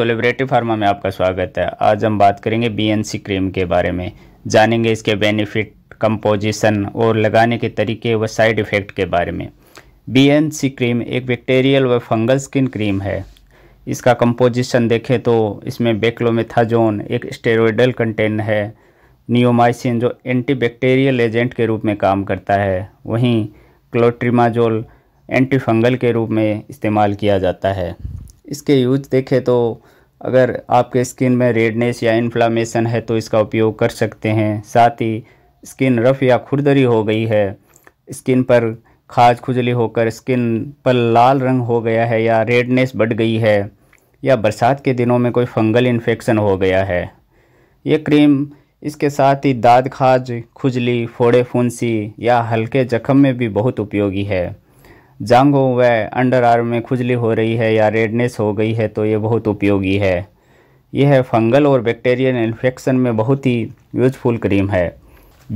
collaborative pharma में आपका स्वागत है आज हम बात करेंगे बीएनसी क्रीम के बारे में जानेंगे इसके बेनिफिट कंपोजिशन और लगाने के तरीके व साइड इफ़ेक्ट के बारे में बीएनसी क्रीम एक बैक्टीरियल व फंगल स्किन क्रीम है इसका कंपोजिशन देखें तो इसमें बेक्लोमेथाजोन एक स्टेरोडल कंटेन है नियोमाइसिन जो एंटी एजेंट के रूप में काम करता है वहीं क्लोट्रीमाजोल एंटीफंगल के रूप में इस्तेमाल किया जाता है इसके यूज देखें तो अगर आपके स्किन में रेडनेस या इन्फ्लामेशन है तो इसका उपयोग कर सकते हैं साथ ही स्किन रफ या खुरदरी हो गई है स्किन पर खाज खुजली होकर स्किन पर लाल रंग हो गया है या रेडनेस बढ़ गई है या बरसात के दिनों में कोई फंगल इन्फेक्शन हो गया है ये क्रीम इसके साथ ही दाद खाज खुजली फोड़े फुंसी या हल्के जख्म में भी बहुत उपयोगी है जांघों व अंडर आर्म में खुजली हो रही है या रेडनेस हो गई है तो ये बहुत उपयोगी है यह फंगल और बैक्टीरियल इन्फेक्शन में बहुत ही यूजफुल क्रीम है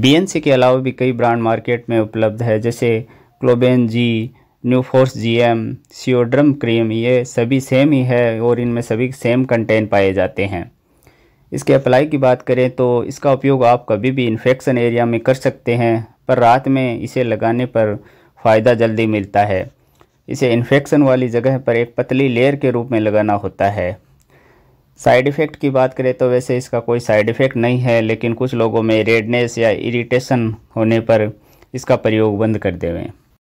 बी के अलावा भी कई ब्रांड मार्केट में उपलब्ध है जैसे Cloben G new force G M सियोड्रम क्रीम ये सभी सेम ही है और इनमें सभी सेम कंटेंट पाए जाते हैं इसके अप्लाई की बात करें तो इसका उपयोग आप कभी भी इन्फेक्शन एरिया में कर सकते हैं पर रात में इसे लगाने पर फ़ायदा जल्दी मिलता है इसे इन्फेक्शन वाली जगह पर एक पतली लेयर के रूप में लगाना होता है साइड इफ़ेक्ट की बात करें तो वैसे इसका कोई साइड इफ़ेक्ट नहीं है लेकिन कुछ लोगों में रेडनेस या इरिटेशन होने पर इसका प्रयोग बंद कर देवें